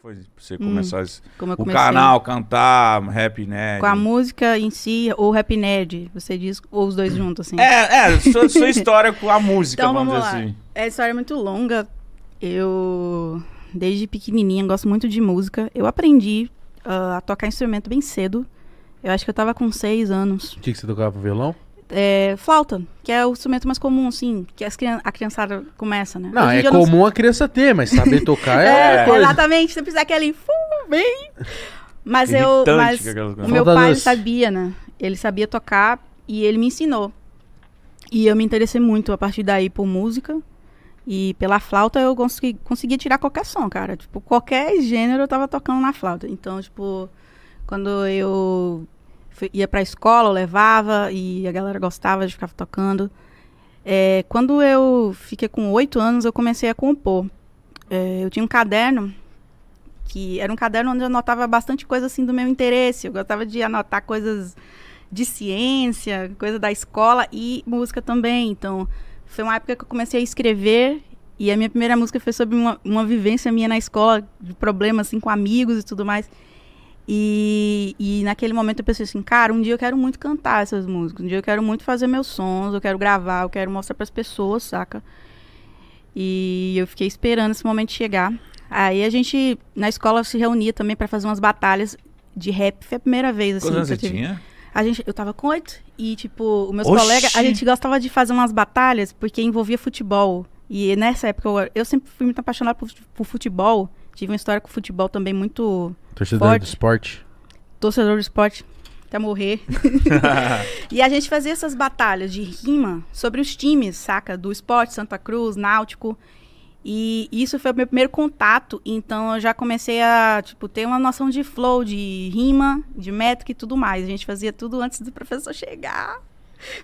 Foi você hum. começar hum, o canal, cantar, rap nerd. Com a música em si, ou rap nerd, você diz, ou os dois juntos, assim. É, é sua, sua história com a música, então, vamos, vamos dizer lá. assim. É história muito longa. Eu, desde pequenininha, gosto muito de música. Eu aprendi uh, a tocar instrumento bem cedo. Eu acho que eu tava com seis anos. O que, que você tocava? Violão? é, flauta, que é o instrumento mais comum, assim, que as crian a criançada começa, né? Não, é comum não... a criança ter, mas saber tocar é, é coisa. Exatamente, precisar que aquele bem. Mas eu, mas o meu pai sabia, né? Ele sabia tocar e ele me ensinou. E eu me interessei muito a partir daí por música. E pela flauta eu consegui, conseguia tirar qualquer som, cara. Tipo, qualquer gênero eu tava tocando na flauta. Então, tipo, quando eu ia para a escola, eu levava e a galera gostava de ficar tocando. É, quando eu fiquei com oito anos, eu comecei a compor. É, eu tinha um caderno que era um caderno onde eu anotava bastante coisa assim do meu interesse. Eu gostava de anotar coisas de ciência, coisa da escola e música também. Então, foi uma época que eu comecei a escrever e a minha primeira música foi sobre uma, uma vivência minha na escola, de problemas assim com amigos e tudo mais. E, e naquele momento eu pensei assim, cara, um dia eu quero muito cantar essas músicas, um dia eu quero muito fazer meus sons, eu quero gravar, eu quero mostrar para as pessoas, saca? E eu fiquei esperando esse momento chegar. Aí a gente na escola se reunia também para fazer umas batalhas de rap. Foi a primeira vez assim. Quantos anos você tinha? A gente, eu tava com oito e tipo, os meus Oxi. colegas, a gente gostava de fazer umas batalhas porque envolvia futebol. E nessa época eu, eu sempre fui muito apaixonada por, por futebol. Tive uma história com futebol também muito. Torcedor forte. de esporte. Torcedor de esporte. Até morrer. e a gente fazia essas batalhas de rima sobre os times, saca? Do esporte, Santa Cruz, Náutico. E isso foi o meu primeiro contato, então eu já comecei a, tipo, ter uma noção de flow, de rima, de métrica e tudo mais. A gente fazia tudo antes do professor chegar.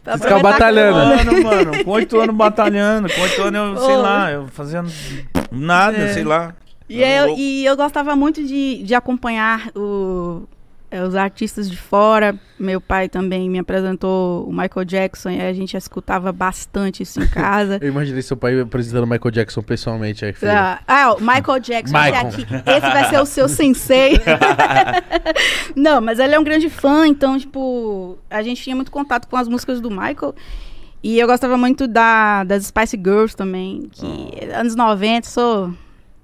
Pra batalhando. Com... Mano, mano, com oito anos batalhando, com oito anos eu, Ô. sei lá, eu fazendo nada, é. sei lá. E, é, então, eu, eu, e eu gostava muito de, de acompanhar o, é, os artistas de fora. Meu pai também me apresentou o Michael Jackson e a gente escutava bastante isso em casa. eu imaginei seu pai apresentando o Michael Jackson pessoalmente. Aí, ah, ah, o Michael Jackson, Michael. Esse, aqui, esse vai ser o seu sensei. Não, mas ele é um grande fã, então, tipo, a gente tinha muito contato com as músicas do Michael. E eu gostava muito da, das Spice Girls também, que ah. anos 90, sou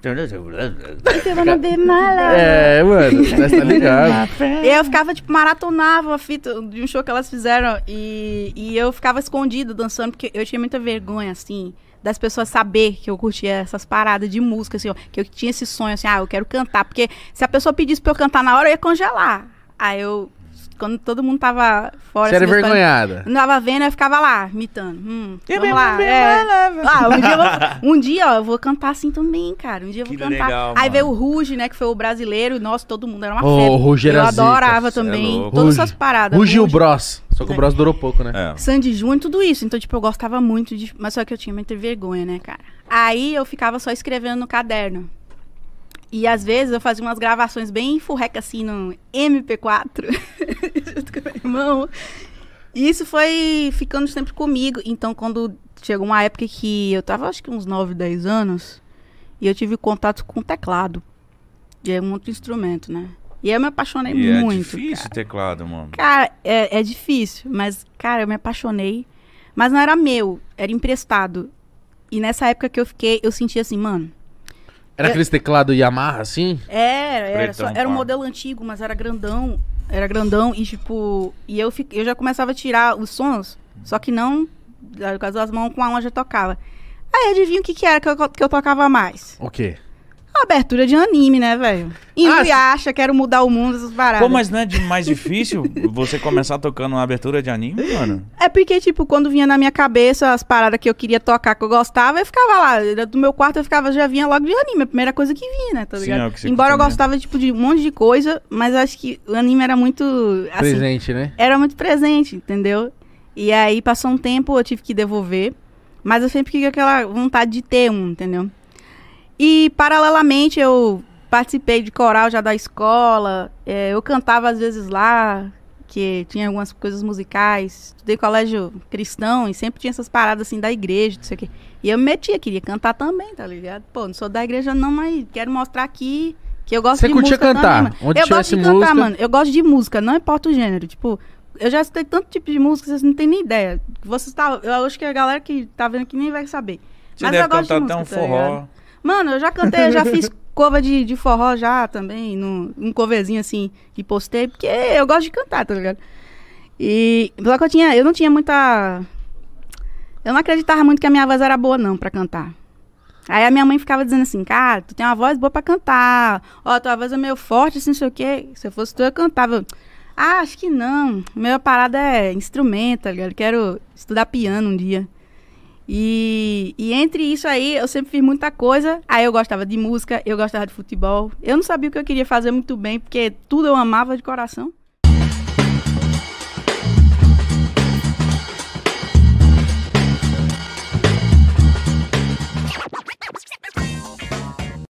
Então, né, então, é, mano, tá ligado. eu ficava, tipo, maratonava a fita de um show que elas fizeram e, e eu ficava escondida dançando, porque eu tinha muita vergonha, assim, das pessoas saber que eu curtia essas paradas de música, assim, ó, que eu tinha esse sonho, assim, ah, eu quero cantar. Porque se a pessoa pedisse pra eu cantar na hora, eu ia congelar. Aí eu quando todo mundo tava fora. Você era assim, envergonhada. Não tava vendo, eu ficava lá, imitando. Hum, eu vamos lá. É. Né, né, ah, um, dia vou, um dia, ó, eu vou cantar assim também, cara. Um dia eu vou que cantar. Legal, Aí veio o Ruge, né, que foi o brasileiro. Nossa, todo mundo era uma oh, febre. Ruge era Eu adorava é também. É todas essas paradas. Ruge e o Bros. Só que o Bros durou pouco, né? É. Sandy Júnior, tudo isso. Então, tipo, eu gostava muito de... Mas só que eu tinha muita vergonha, né, cara? Aí eu ficava só escrevendo no caderno. E às vezes eu fazia umas gravações bem furreca assim no MP4. junto com meu irmão. E isso foi ficando sempre comigo. Então, quando chegou uma época que eu tava, acho que uns 9, 10 anos, e eu tive contato com teclado. E é um outro instrumento, né? E eu me apaixonei e é muito. É difícil cara. teclado, mano. Cara, é, é difícil, mas, cara, eu me apaixonei. Mas não era meu, era emprestado. E nessa época que eu fiquei, eu senti assim, mano, era é aquele teclado Yamaha, assim? Era, era. Pretão, só, era um modelo antigo, mas era grandão. Era grandão e, tipo, e eu, eu já começava a tirar os sons, só que não, no caso das mãos, com a onde eu tocava. Aí adivinha o que, que era que eu, que eu tocava mais? O quê? Abertura de anime, né, velho? E ah, quero mudar o mundo, essas paradas. Pô, mas não é de mais difícil você começar tocando uma abertura de anime, mano? É porque, tipo, quando vinha na minha cabeça as paradas que eu queria tocar, que eu gostava, eu ficava lá. Do meu quarto eu ficava, já vinha logo de anime, a primeira coisa que vinha, né? Tá ligado? Sim, é Embora eu né? gostava, tipo, de um monte de coisa, mas acho que o anime era muito. Assim, presente, né? Era muito presente, entendeu? E aí passou um tempo, eu tive que devolver. Mas eu sempre fiquei com aquela vontade de ter um, entendeu? E, paralelamente, eu participei de coral já da escola. É, eu cantava às vezes lá, que tinha algumas coisas musicais. Estudei colégio cristão e sempre tinha essas paradas assim da igreja, não sei o quê. E eu me metia, queria cantar também, tá ligado? Pô, não sou da igreja não, mas quero mostrar aqui que eu gosto Você de música. Você curtia cantar? Também, Onde eu gosto de música... cantar, mano. Eu gosto de música, não importa o gênero. Tipo, eu já escutei tanto tipo de música, vocês não têm nem ideia. Vocês tá, eu acho que a galera que tá vendo aqui nem vai saber. Você mas deve eu gosto cantar de música, até um tá forró. Tá Mano, eu já cantei, eu já fiz cova de, de forró já também, num, um coverzinho assim, e postei, porque eu gosto de cantar, tá ligado? E só que eu tinha, eu não tinha muita. Eu não acreditava muito que a minha voz era boa, não, pra cantar. Aí a minha mãe ficava dizendo assim, cara, tu tem uma voz boa pra cantar. Ó, tua voz é meio forte, assim, não sei o quê. Se eu fosse tu, eu cantava. Ah, acho que não. Minha parada é instrumento, tá ligado? quero estudar piano um dia. E, e entre isso aí, eu sempre fiz muita coisa. Aí eu gostava de música, eu gostava de futebol. Eu não sabia o que eu queria fazer muito bem, porque tudo eu amava de coração.